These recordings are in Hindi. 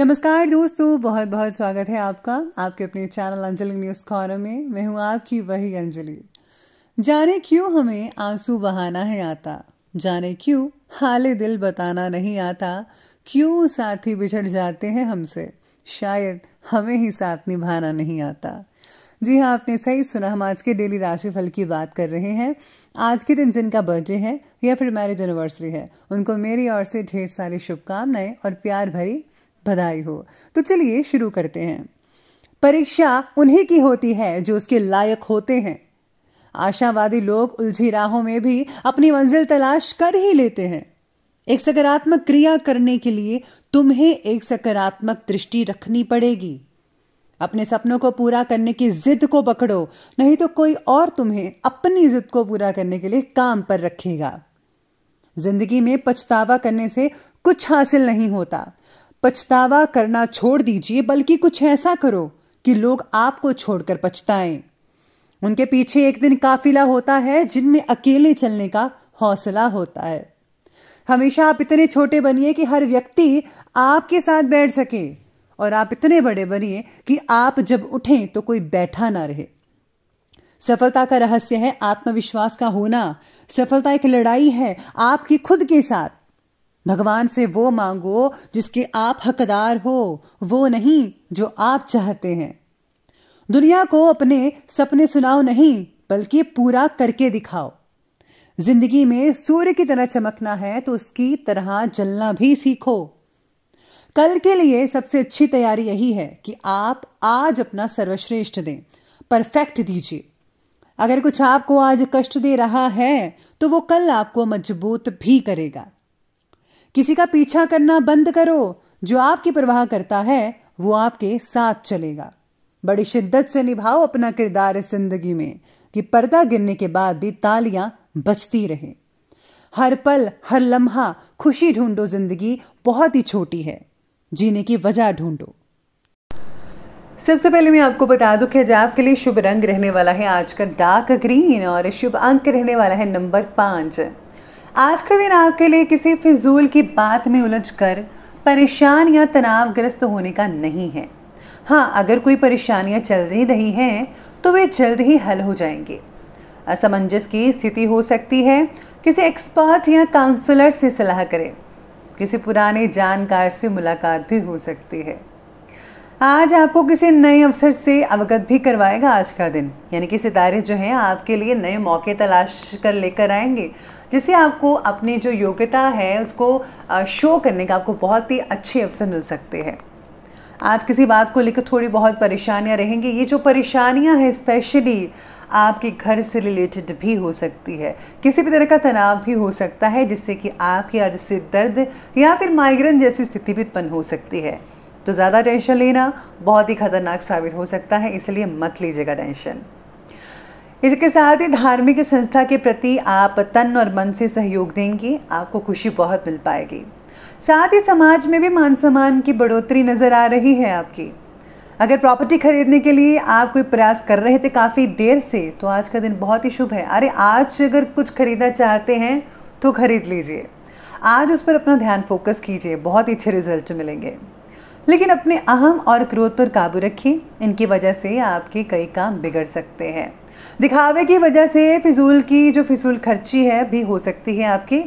नमस्कार दोस्तों बहुत बहुत स्वागत है आपका आपके अपने चैनल अंजलि न्यूज़ कॉर्नर में मैं हूं आपकी वही अंजलि जाने क्यों हमें आंसू बहाना है आता जाने क्यों हाले दिल बताना नहीं आता क्यों साथी बिछड़ जाते हैं हमसे शायद हमें ही साथ निभाना नहीं आता जी हाँ आपने सही सुना हम आज के डेली राशिफल की बात कर रहे हैं आज के दिन जिनका बर्थडे है या फिर मैरिज एनिवर्सरी है उनको मेरी ओर से ढेर सारी शुभकामनाएं और प्यार भरी बधाई हो तो चलिए शुरू करते हैं परीक्षा उन्हीं की होती है जो उसके लायक होते हैं आशावादी लोग उलझी राहों में भी अपनी मंजिल तलाश कर ही लेते हैं एक सकारात्मक क्रिया करने के लिए तुम्हें एक सकारात्मक दृष्टि रखनी पड़ेगी अपने सपनों को पूरा करने की जिद को पकड़ो नहीं तो कोई और तुम्हें अपनी जिद को पूरा करने के लिए काम पर रखेगा जिंदगी में पछतावा करने से कुछ हासिल नहीं होता पछतावा करना छोड़ दीजिए बल्कि कुछ ऐसा करो कि लोग आपको छोड़कर पछताएं उनके पीछे एक दिन काफिला होता है जिनमें अकेले चलने का हौसला होता है हमेशा आप इतने छोटे बनिए कि हर व्यक्ति आपके साथ बैठ सके और आप इतने बड़े बनिए कि आप जब उठें तो कोई बैठा ना रहे सफलता का रहस्य है आत्मविश्वास का होना सफलता एक लड़ाई है आपकी खुद के साथ भगवान से वो मांगो जिसके आप हकदार हो वो नहीं जो आप चाहते हैं दुनिया को अपने सपने सुनाओ नहीं बल्कि पूरा करके दिखाओ जिंदगी में सूर्य की तरह चमकना है तो उसकी तरह जलना भी सीखो कल के लिए सबसे अच्छी तैयारी यही है कि आप आज अपना सर्वश्रेष्ठ दें परफेक्ट दीजिए अगर कुछ आपको आज कष्ट दे रहा है तो वो कल आपको मजबूत भी करेगा किसी का पीछा करना बंद करो जो आपकी परवाह करता है वो आपके साथ चलेगा बड़ी शिद्दत से निभाओ अपना किरदार इस जिंदगी में कि पर्दा गिरने के बाद भी तालियां बचती रहे हर पल हर लम्हा खुशी ढूंढो जिंदगी बहुत ही छोटी है जीने की वजह ढूंढो सबसे पहले मैं आपको बता दूं कि जाप के लिए शुभ रंग रहने वाला है आज का डार्क ग्रीन और शुभ अंक रहने वाला है नंबर पांच आज का दिन आपके लिए किसी फिजूल की बात में उलझ कर परेशान या तनावग्रस्त होने का नहीं है हाँ अगर कोई परेशानियाँ चल रही हैं तो वे जल्द ही हल हो जाएंगे असमंजस की स्थिति हो सकती है किसी एक्सपर्ट या काउंसलर से सलाह करें किसी पुराने जानकार से मुलाकात भी हो सकती है आज आपको किसी नए अवसर से अवगत भी करवाएगा आज का दिन यानी कि सितारे जो हैं आपके लिए नए मौके तलाश कर लेकर आएंगे जिससे आपको अपनी जो योग्यता है उसको शो करने का आपको बहुत ही अच्छे अवसर मिल सकते हैं आज किसी बात को लेकर थोड़ी बहुत परेशानियाँ रहेंगी ये जो परेशानियाँ हैं स्पेशली आपके घर से रिलेटेड भी हो सकती है किसी भी तरह का तनाव भी हो सकता है जिससे कि आपकी आज से दर्द या फिर माइग्रेन जैसी स्थिति भी उत्पन्न हो सकती है तो ज़्यादा टेंशन लेना बहुत ही खतरनाक साबित हो सकता है इसलिए मत लीजिएगा टेंशन इसके साथ ही धार्मिक संस्था के प्रति आप तन और मन से सहयोग देंगे आपको खुशी बहुत मिल पाएगी साथ ही समाज में भी मान सम्मान की बढ़ोतरी नज़र आ रही है आपकी अगर प्रॉपर्टी खरीदने के लिए आप कोई प्रयास कर रहे थे काफ़ी देर से तो आज का दिन बहुत ही शुभ है अरे आज अगर कुछ खरीदना चाहते हैं तो खरीद लीजिए आज उस पर अपना ध्यान फोकस कीजिए बहुत ही अच्छे रिजल्ट मिलेंगे लेकिन अपने अहम और क्रोध पर काबू रखें इनकी वजह से आपके कई काम बिगड़ सकते हैं दिखावे की वजह से फिजूल की जो फिजूल खर्ची है भी हो सकती है आपकी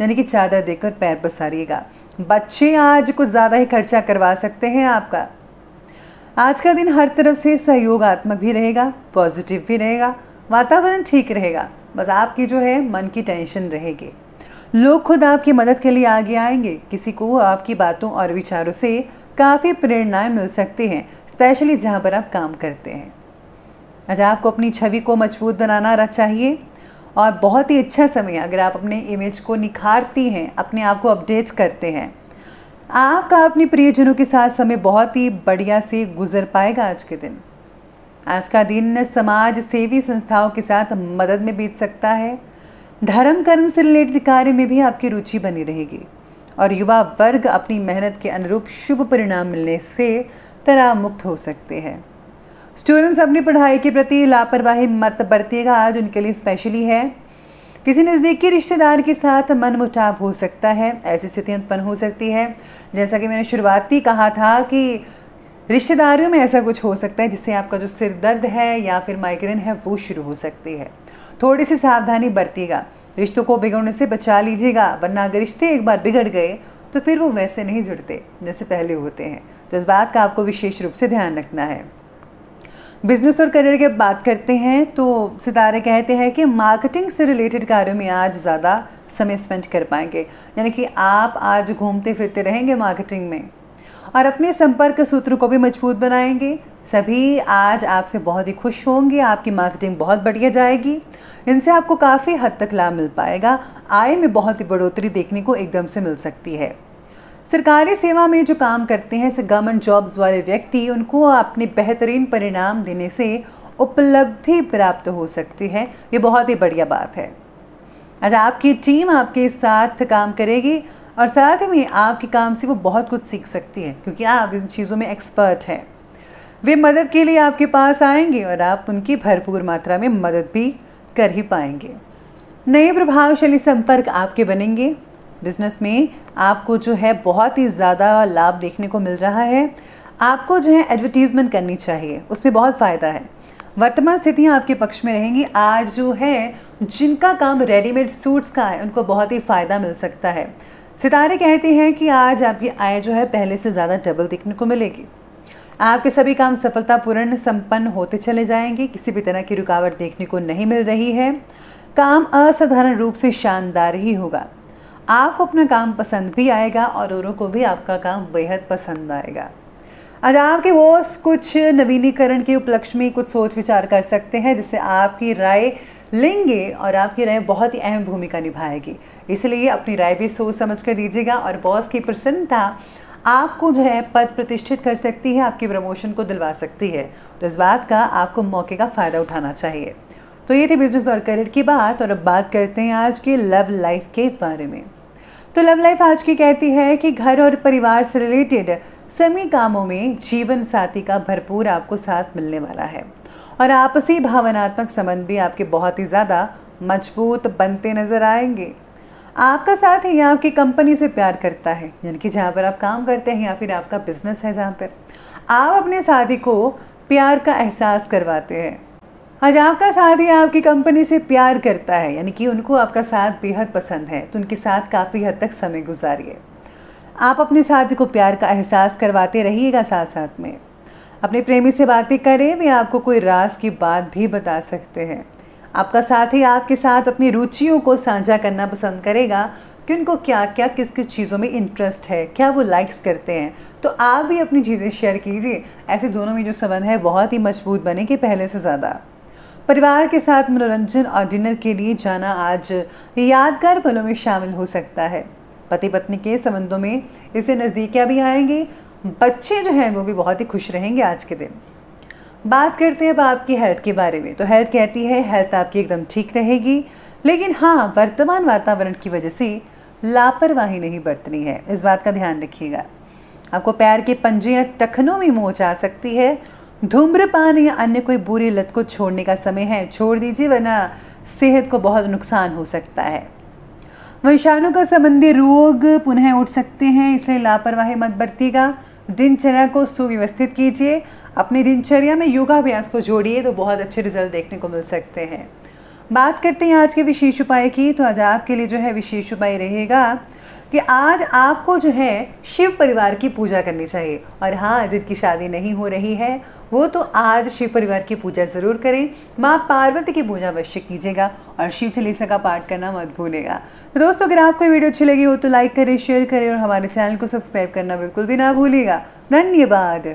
यानी कि चादर देकर पैर पसारिएगा बच्चे आज कुछ ज़्यादा ही खर्चा करवा सकते हैं आपका आज का दिन हर तरफ से सहयोगात्मक भी रहेगा पॉजिटिव भी रहेगा वातावरण ठीक रहेगा बस आपकी जो है मन की टेंशन रहेगी लोग खुद आपकी मदद के लिए आगे आएंगे किसी को आपकी बातों और विचारों से काफ़ी प्रेरणाएं मिल सकती हैं स्पेशली जहाँ पर आप काम करते हैं अच्छा आपको अपनी छवि को मजबूत बनाना चाहिए और बहुत ही अच्छा समय अगर आप अपने इमेज को निखारती हैं अपने आप को अपडेट करते हैं आपका अपने प्रियजनों के साथ समय बहुत ही बढ़िया से गुजर पाएगा आज के दिन आज का दिन समाज सेवी संस्थाओं के साथ मदद में बीत सकता है धर्म कर्म से रिलेटेड कार्य में भी आपकी रुचि बनी रहेगी और युवा वर्ग अपनी मेहनत के अनुरूप शुभ परिणाम मिलने से तनाव मुक्त हो सकते हैं स्टूडेंट्स अपनी पढ़ाई के प्रति लापरवाही मत बरतिएगा आज उनके लिए स्पेशली है किसी नज़दीकी रिश्तेदार के साथ मनमुटाव हो सकता है ऐसी स्थिति उत्पन्न हो सकती है जैसा कि मैंने शुरुआती कहा था कि रिश्तेदारियों में ऐसा कुछ हो सकता है जिससे आपका जो सिर दर्द है या फिर माइग्रेन है वो शुरू हो सकती है थोड़ी सी सावधानी बरतीगा रिश्तों को बिगड़ने से बचा लीजिएगा वरना अगर रिश्ते एक बार बिगड़ गए तो फिर वो वैसे नहीं जुड़ते जैसे पहले होते हैं तो इस बात का आपको विशेष रूप से ध्यान रखना है बिजनेस और करियर की बात करते हैं तो सितारे कहते हैं कि मार्केटिंग से रिलेटेड कार्यों में आज ज़्यादा समय स्पेंड कर पाएंगे यानी कि आप आज घूमते फिरते रहेंगे मार्केटिंग में और अपने संपर्क सूत्र को भी मजबूत बनाएंगे सभी आज आपसे बहुत ही खुश होंगे आपकी मार्केटिंग बहुत बढ़िया जाएगी इनसे आपको काफ़ी हद तक लाभ मिल पाएगा आय में बहुत ही बढ़ोतरी देखने को एकदम से मिल सकती है सरकारी सेवा में जो काम करते हैं गवर्नमेंट जॉब्स वाले व्यक्ति उनको अपने बेहतरीन परिणाम देने से उपलब्धि प्राप्त हो सकती है ये बहुत ही बढ़िया बात है आज आपकी टीम आपके साथ काम करेगी और साथ ही में आपके काम से वो बहुत कुछ सीख सकती है क्योंकि आप इन चीज़ों में एक्सपर्ट हैं वे मदद के लिए आपके पास आएंगे और आप उनकी भरपूर मात्रा में मदद भी कर ही पाएंगे नए प्रभावशाली संपर्क आपके बनेंगे बिजनेस में आपको जो है बहुत ही ज़्यादा लाभ देखने को मिल रहा है आपको जो है एडवर्टीज़मेंट करनी चाहिए उसमें बहुत फ़ायदा है वर्तमान स्थितियाँ आपके पक्ष में रहेंगी आज जो है जिनका काम रेडीमेड सूट्स का है उनको बहुत ही फ़ायदा मिल सकता है सितारे कहते हैं कि आज आपकी आय जो है पहले से ज़्यादा डबल देखने को मिलेगी आपके सभी काम सफलतापूर्ण संपन्न होते चले जाएंगे किसी भी तरह की रुकावट देखने को नहीं मिल रही है काम असाधारण रूप से शानदार ही होगा आपको अपना काम पसंद भी आएगा और औरों को भी आपका काम बेहद पसंद आएगा आज आपके बॉस कुछ नवीनीकरण के उपलक्ष्य में कुछ सोच विचार कर सकते हैं जिससे आपकी राय लेंगे और आपकी राय बहुत ही अहम भूमिका निभाएगी इसलिए अपनी राय भी सोच समझ कर दीजिएगा और बॉस की प्रसन्नता आपको जो है पद प्रतिष्ठित कर सकती है आपकी प्रमोशन को दिलवा सकती है तो इस बात का आपको मौके का फ़ायदा उठाना चाहिए तो ये थी बिजनेस और करियर की बात और अब बात करते हैं आज के लव लाइफ के बारे में तो लव लाइफ आज की कहती है कि घर और परिवार से रिलेटेड सभी कामों में जीवन साथी का भरपूर आपको साथ मिलने वाला है और आपसी भावनात्मक संबंध भी आपके बहुत ही ज़्यादा मजबूत बनते नज़र आएंगे आपका साथ है या आपकी कंपनी से प्यार करता है यानी कि जहाँ पर आप काम करते हैं या फिर आपका बिजनेस है जहाँ पर आप अपने साथी को प्यार का एहसास करवाते हैं आज आपका साथ ही आपकी कंपनी से प्यार करता है यानी कि उनको आपका साथ बेहद पसंद है तो उनके साथ काफ़ी हद तक समय गुजारिए आप अपने साथी को प्यार का एहसास करवाते रहिएगा साथ साथ में अपने प्रेमी से बातें करें वे आपको कोई रास की बात भी बता सकते हैं आपका साथी आपके साथ अपनी रुचियों को साझा करना पसंद करेगा कि उनको क्या क्या किस किस चीज़ों में इंटरेस्ट है क्या वो लाइक्स करते हैं तो आप भी अपनी चीज़ें शेयर कीजिए ऐसे दोनों में जो संबंध है बहुत ही मजबूत बने कि पहले से ज़्यादा परिवार के साथ मनोरंजन और डिनर के लिए जाना आज यादगार पलों में शामिल हो सकता है पति पत्नी के संबंधों में इसे नज़दीकियाँ भी आएंगी बच्चे जो हैं वो भी बहुत ही खुश रहेंगे आज के दिन बात करते हैं अब आपकी हेल्थ के बारे में तो हेल्थ कहती है हेल्थ आपकी एकदम ठीक रहेगी लेकिन हाँ वर्तमान वातावरण की वजह से लापरवाही नहीं बरतनी है इस बात का ध्यान रखिएगा आपको पैर के पंजे या टखनों में मोच आ सकती है धूम्रपान या अन्य कोई बुरी लत को छोड़ने का समय है छोड़ दीजिए वरना सेहत को बहुत नुकसान हो सकता है वंशाणु का संबंधी रोग पुनः उठ सकते हैं इसलिए लापरवाही मत बरतीगा दिनचर्या को सुव्यवस्थित कीजिए अपनी दिनचर्या में योगाभ्यास को जोड़िए तो बहुत अच्छे रिजल्ट देखने को मिल सकते हैं बात करते हैं आज के विशेष उपाय की तो आज आपके लिए जो है विशेष उपाय रहेगा कि आज आपको जो है शिव परिवार की पूजा करनी चाहिए और हाँ जिनकी शादी नहीं हो रही है वो तो आज शिव परिवार की पूजा ज़रूर करें माँ पार्वती की पूजा अवश्य कीजिएगा और शिव चालीसा का पाठ करना मत भूलेगा तो दोस्तों अगर आपको वीडियो अच्छी लगी हो तो लाइक करें शेयर करें और हमारे चैनल को सब्सक्राइब करना बिल्कुल भी ना भूलेगा धन्यवाद